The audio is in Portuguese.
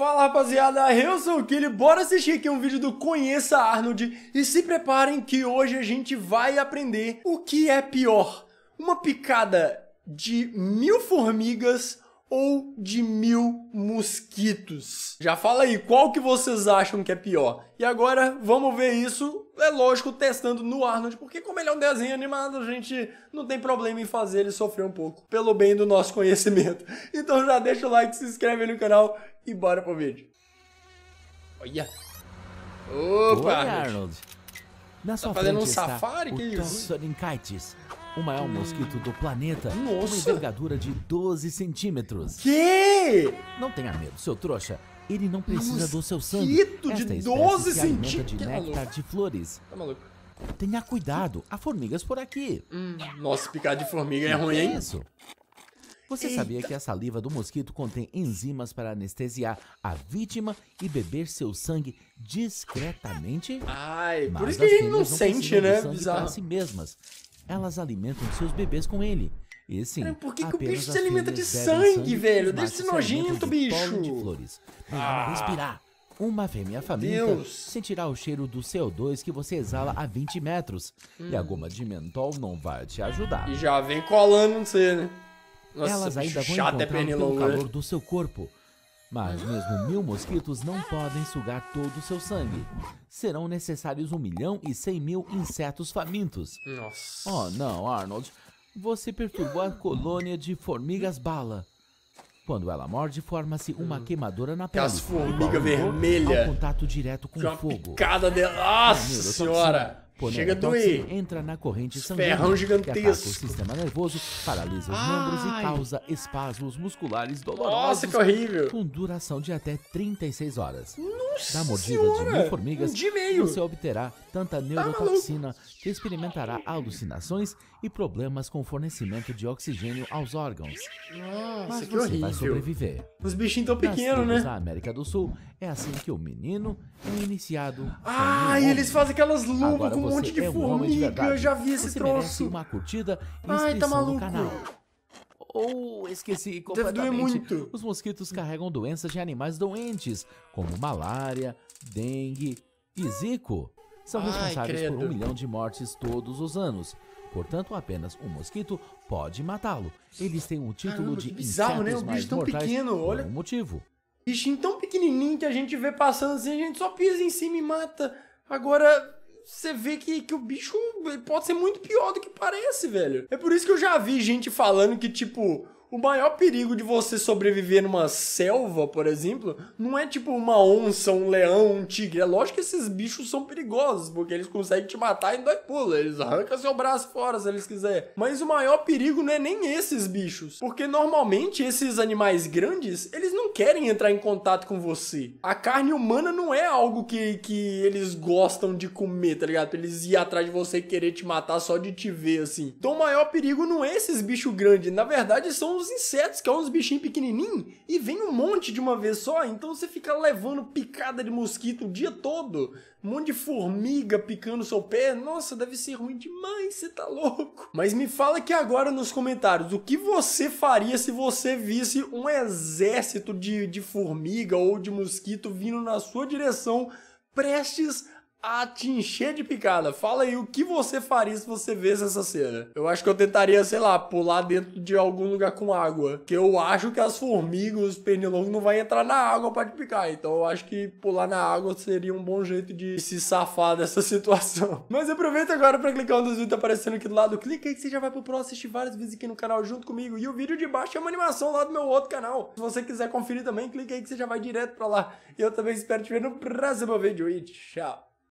Fala rapaziada, eu sou o Kili, bora assistir aqui um vídeo do Conheça Arnold e se preparem que hoje a gente vai aprender o que é pior, uma picada de mil formigas ou de mil mosquitos? Já fala aí, qual que vocês acham que é pior? E agora vamos ver isso, é lógico, testando no Arnold, porque como ele é um desenho animado, a gente não tem problema em fazer ele sofrer um pouco, pelo bem do nosso conhecimento. Então já deixa o like, se inscreve no canal e bora pro vídeo. Olha! Opa, Oi, Arnold! Na tá fazendo um safari? Que isso? o maior mosquito do planeta, Nossa. uma envergadura de 12 centímetros. Que? Não tenha medo, seu trouxa. Ele não precisa do seu sangue. Mosquito de 12 centímetros. de néctar de flores. Tá maluco? Tenha cuidado, há formigas por aqui. Hum. Nossa, picar de formiga é ruim, é hein? Isso. Você Eita. sabia que a saliva do mosquito contém enzimas para anestesiar a vítima e beber seu sangue discretamente? Ai, por isso que ele não sente, né? Bizarro. Si mesmas elas alimentam seus bebês com ele. E sim, Cara, por que, que o bicho se alimenta de sangue, sangue, velho? Deixa esse nojento, bicho. De flores. Ah. respirar. Uma fêmea faminta sentirá o cheiro do CO2 que você exala a 20 metros. Hum. E a hum. goma de mentol não vai te ajudar. E já vem colando você, né? Nossa, Elas ainda vão é encontrar é né? o calor do seu corpo mas mesmo mil mosquitos não podem sugar todo o seu sangue. Serão necessários um milhão e cem mil insetos famintos. Nossa. Oh não, Arnold. Você perturbou a colônia de formigas bala. Quando ela morde, forma-se uma hum. queimadura na pele. As formigas vermelhas. Ao contato direto com o fogo. Cada dela. Nossa senhora. Né, Chega a é doer. Entra na corrente sanguínea. Ferrão gigantesco. o sistema nervoso, paralisa os membros e causa espasmos musculares dolorosos. Nossa, que horrível. Com duração de até 36 horas. Nossa. Nossa da mordida senhora, de mil formigas, um você obterá tanta tá neurotoxina tá que experimentará alucinações e problemas com o fornecimento de oxigênio aos órgãos. Nossa, Mas que você horrível. vai sobreviver. Os bichinhos tão pequenos, né? Na América do Sul, é assim que o menino é iniciado. Ah, um eles fazem aquelas luvas com um monte de é um formiga. De eu já vi esse você troço. uma curtida e Ai, tá maluco. no canal ou esqueci completamente. Deve doer muito. Os mosquitos carregam doenças de animais doentes, como malária, dengue e zico. São responsáveis Ai, por um milhão de mortes todos os anos. Portanto, apenas um mosquito pode matá-lo. Eles têm um título Caramba, de bizarro, né? Um bicho tão pequeno, olha. Um motivo. Bichinho tão pequenininho que a gente vê passando assim, a gente só pisa em cima e mata. Agora, você vê que, que o bicho pode ser muito pior do que parece, velho. É por isso que eu já vi gente falando que, tipo, o maior perigo de você sobreviver numa selva, por exemplo, não é tipo uma onça, um leão, um tigre. É lógico que esses bichos são perigosos, porque eles conseguem te matar em dois pulos. Eles arrancam seu braço fora se eles quiserem. Mas o maior perigo não é nem esses bichos, porque normalmente esses animais grandes, eles não querem entrar em contato com você. A carne humana não é algo que, que eles gostam de comer, tá ligado? Eles ir atrás de você e querer te matar só de te ver, assim. Então o maior perigo não é esses bichos grandes. Na verdade, são os insetos, que é uns bichinhos pequenininhos, e vem um monte de uma vez só, então você fica levando picada de mosquito o dia todo, um monte de formiga picando seu pé, nossa, deve ser ruim demais, você tá louco. Mas me fala aqui agora nos comentários, o que você faria se você visse um exército de, de formiga ou de mosquito vindo na sua direção, prestes a a te encher de picada. Fala aí o que você faria se você visse essa cena. Eu acho que eu tentaria, sei lá, pular dentro de algum lugar com água. Que eu acho que as formigas, os pernilongos não vão entrar na água para te picar. Então eu acho que pular na água seria um bom jeito de se safar dessa situação. Mas aproveita agora para clicar no vídeo tá aparecendo aqui do lado. Clica aí que você já vai pro próximo assistir vários vídeos aqui no canal junto comigo. E o vídeo de baixo é uma animação lá do meu outro canal. Se você quiser conferir também, clica aí que você já vai direto para lá. E eu também espero te ver no próximo vídeo e tchau.